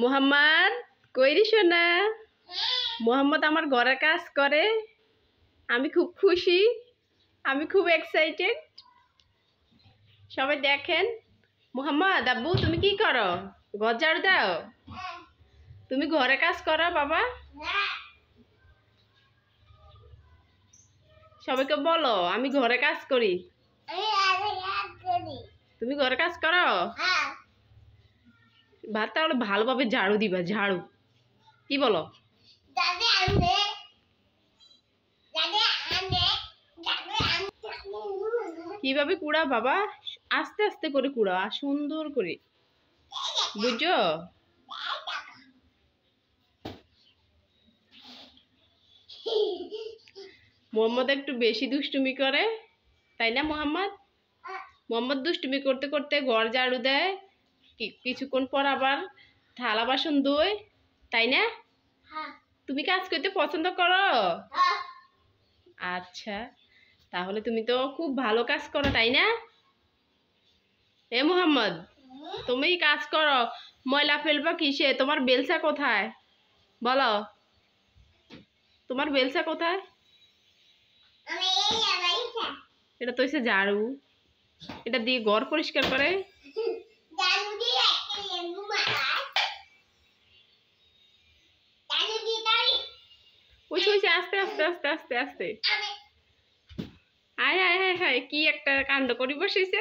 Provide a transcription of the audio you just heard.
মোহাম্মদ কইরি না মোহাম্মদ আমার ঘরে কাজ করে আমি খুব খুশি আমি খুব এক্সাইটেড সবাই দেখেন মোহাম্মদ আব্বু তুমি কি করো ঘর ঝাড়ু দাও তুমি ঘরে কাজ করো বাবা সবাইকে বলো আমি ঘরে কাজ করি তুমি ঘরে কাজ করো হ্যাঁ। ভাতটা আমরা ভালোভাবে ঝাড়ু দিবা ঝাড়ু কি বলো কিভাবে কুড়া বাবা আস্তে আস্তে করে কুড়া সুন্দর করে বুঝছো মোহাম্মদ একটু বেশি দুষ্টুমি করে তাই না মোহাম্মদ হ্যাঁ। মোহাম্মদ দুষ্টুমি করতে করতে ঘর ঝাড়ু দেয় কিছুক্ষণ পর আবার থালা বাসন দই তাই না হ্যাঁ। তুমি কাজ করতে পছন্দ করো হ্যাঁ। আচ্ছা তাহলে তুমি তো খুব ভালো কাজ করো তাই না এ মোহাম্মদ তুমি কাজ করো ময়লা ফেলবা কিসে তোমার বেলসা কোথায় বলো তোমার বেলসা কোথায় এটা তো এসে ঝাড়ু এটা দিয়ে ঘর পরিষ্কার করে হয়েছে আস্তে আস্তে আস্তে আস্তে আস্তে আয় আয় হায় হায় কি একটা কাণ্ড করি বসেছে